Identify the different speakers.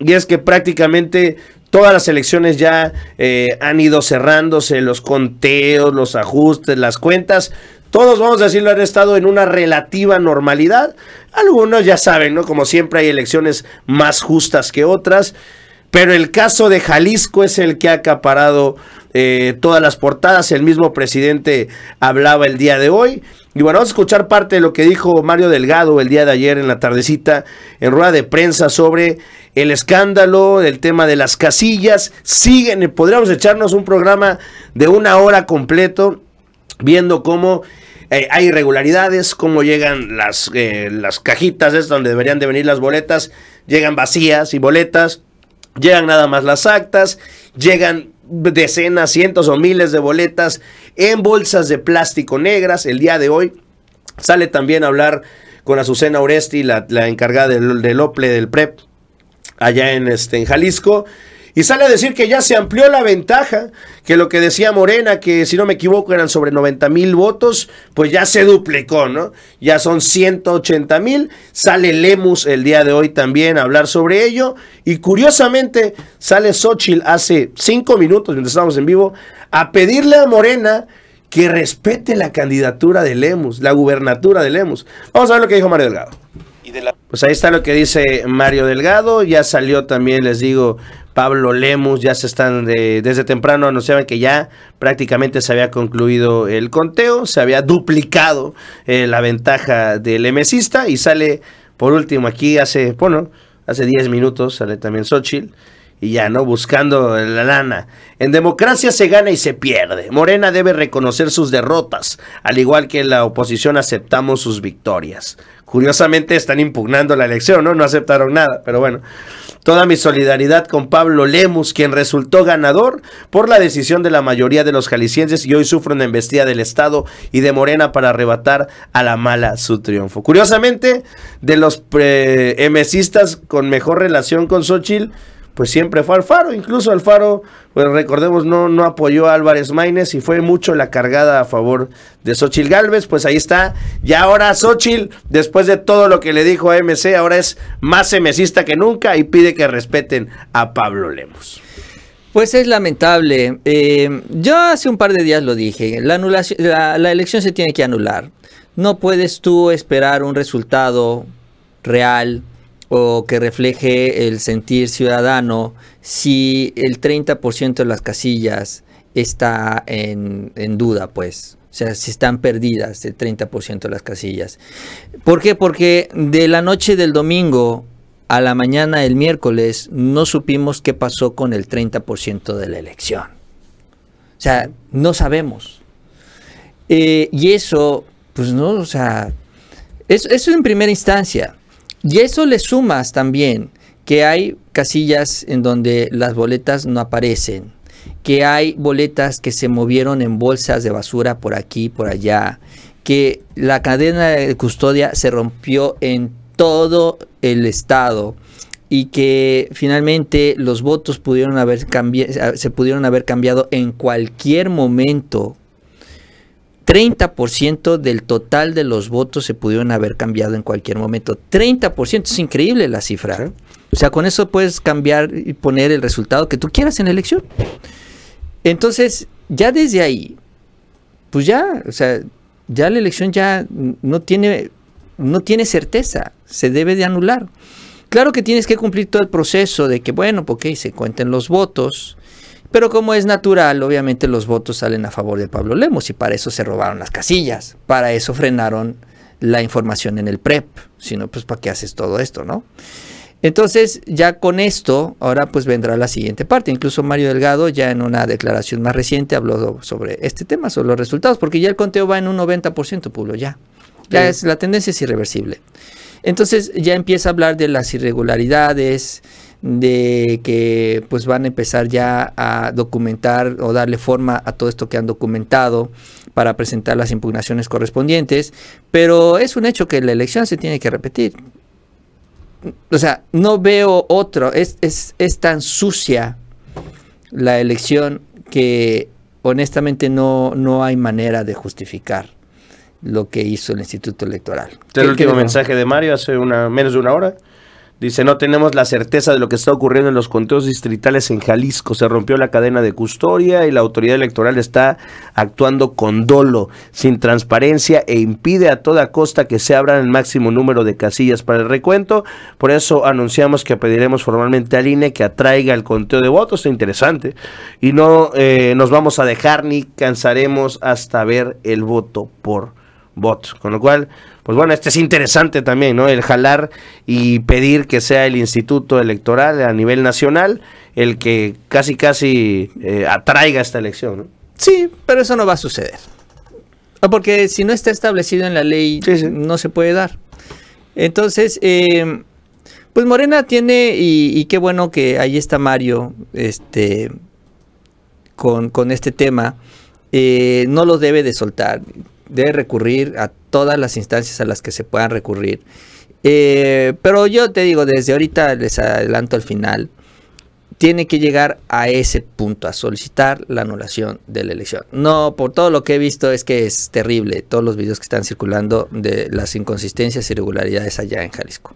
Speaker 1: Y es que prácticamente todas las elecciones ya eh, han ido cerrándose, los conteos, los ajustes, las cuentas. Todos, vamos a decirlo, han estado en una relativa normalidad. Algunos ya saben, ¿no? Como siempre hay elecciones más justas que otras. Pero el caso de Jalisco es el que ha acaparado eh, todas las portadas. El mismo presidente hablaba el día de hoy. Y bueno, vamos a escuchar parte de lo que dijo Mario Delgado el día de ayer en la tardecita en rueda de prensa sobre el escándalo, el tema de las casillas. Siguen, podríamos echarnos un programa de una hora completo viendo cómo eh, hay irregularidades, cómo llegan las, eh, las cajitas, es donde deberían de venir las boletas, llegan vacías y boletas Llegan nada más las actas, llegan decenas, cientos o miles de boletas en bolsas de plástico negras. El día de hoy sale también a hablar con Azucena Oresti, la, encargada del, del, OPLE, del PREP, allá en, este, en Jalisco. Y sale a decir que ya se amplió la ventaja, que lo que decía Morena, que si no me equivoco eran sobre 90 mil votos, pues ya se duplicó, ¿no? Ya son 180 mil. Sale Lemus el día de hoy también a hablar sobre ello. Y curiosamente sale Xochitl hace cinco minutos, mientras estábamos en vivo, a pedirle a Morena que respete la candidatura de Lemus, la gubernatura de Lemus. Vamos a ver lo que dijo Mario Delgado. Pues ahí está lo que dice Mario Delgado, ya salió también, les digo, Pablo Lemus, ya se están desde temprano anunciaban que ya prácticamente se había concluido el conteo, se había duplicado eh, la ventaja del MSista y sale por último aquí hace, bueno, hace 10 minutos sale también Xochitl y ya, ¿no? Buscando la lana. En democracia se gana y se pierde. Morena debe reconocer sus derrotas, al igual que la oposición aceptamos sus victorias. Curiosamente están impugnando la elección, ¿no? No aceptaron nada, pero bueno. Toda mi solidaridad con Pablo Lemus, quien resultó ganador por la decisión de la mayoría de los jaliscienses y hoy sufre una embestida del Estado y de Morena para arrebatar a la mala su triunfo. Curiosamente, de los pre eh, con mejor relación con Xochitl, pues siempre fue Alfaro. Incluso Alfaro, pues recordemos, no, no apoyó a Álvarez Maínez y fue mucho la cargada a favor de Xochil Gálvez. Pues ahí está. Y ahora Xochil, después de todo lo que le dijo a MC, ahora es más MCista que nunca y pide que respeten a Pablo Lemos. Pues es lamentable. Eh, yo hace
Speaker 2: un par de días lo dije. La, anulación, la, la elección se tiene que anular. No puedes tú esperar un resultado real o que refleje el sentir ciudadano si el 30% de las casillas está en, duda, pues. O sea, si están perdidas el 30% de las casillas. ¿Por qué? Porque de la noche del domingo a la mañana del miércoles no supimos qué pasó con el 30% de la elección. O sea, no sabemos. Eh, y eso, pues no, o sea, eso, eso en primera instancia. Y eso le sumas también que hay casillas en donde las boletas no aparecen, que hay boletas que se movieron en bolsas de basura por aquí, por allá, que la cadena de custodia se rompió en todo el estado y que finalmente los votos pudieron haber se pudieron haber cambiado en cualquier momento 30% del total de los votos se pudieron haber cambiado en cualquier momento. 30%, es increíble la cifra. O sea, con eso puedes cambiar y poner el resultado que tú quieras en la elección. Entonces, ya desde ahí, pues ya, o sea, ya la elección ya no tiene, no tiene certeza, se debe de anular. Claro que tienes que cumplir todo el proceso de que, bueno, porque pues se cuenten los votos, pero como es natural, obviamente los votos salen a favor de Pablo Lemos y para eso se robaron las casillas, para eso frenaron la información en el PREP, si no, pues para qué haces todo esto, ¿no? Entonces, ya con esto, ahora pues vendrá la siguiente parte. Incluso Mario Delgado ya en una declaración más reciente habló sobre este tema, sobre los resultados, porque ya el conteo va en un 90%, Pueblo, ya. Ya es, la tendencia es irreversible. Entonces, ya empieza a hablar de las irregularidades, de que pues van a empezar ya a documentar o darle forma a todo esto que han documentado para presentar las impugnaciones correspondientes, pero es un hecho que la elección se tiene que repetir. O sea, no veo otro, es, es, es tan sucia la elección que honestamente no, no hay manera de justificar lo que hizo el Instituto Electoral. el último mensaje
Speaker 1: de Mario hace una, menos de una hora? Dice, no tenemos la certeza de lo que está ocurriendo en los conteos distritales en Jalisco. Se rompió la cadena de custodia y la autoridad electoral está actuando con dolo, sin transparencia e impide a toda costa que se abran el máximo número de casillas para el recuento. Por eso anunciamos que pediremos formalmente al INE que atraiga el conteo de votos. Interesante. Y no eh, nos vamos a dejar ni cansaremos hasta ver el voto por voto. Con lo cual, pues bueno, este es interesante también, ¿no? El jalar y pedir que sea el Instituto Electoral a nivel nacional el que casi, casi eh, atraiga esta elección, ¿no? Sí,
Speaker 2: pero eso no va a suceder. Ah, porque si no está establecido en la ley, no se puede dar. Entonces, eh, pues Morena tiene, y, qué bueno que ahí está Mario, este, con, este tema, eh, no lo debe de soltar de recurrir a todas las instancias a las que se puedan recurrir. Eh, pero yo te digo, desde ahorita les adelanto al final, tiene que llegar a ese punto, a solicitar la anulación de la elección. No, por todo lo que he visto es que es terrible todos los videos que están circulando de las inconsistencias y irregularidades allá en Jalisco.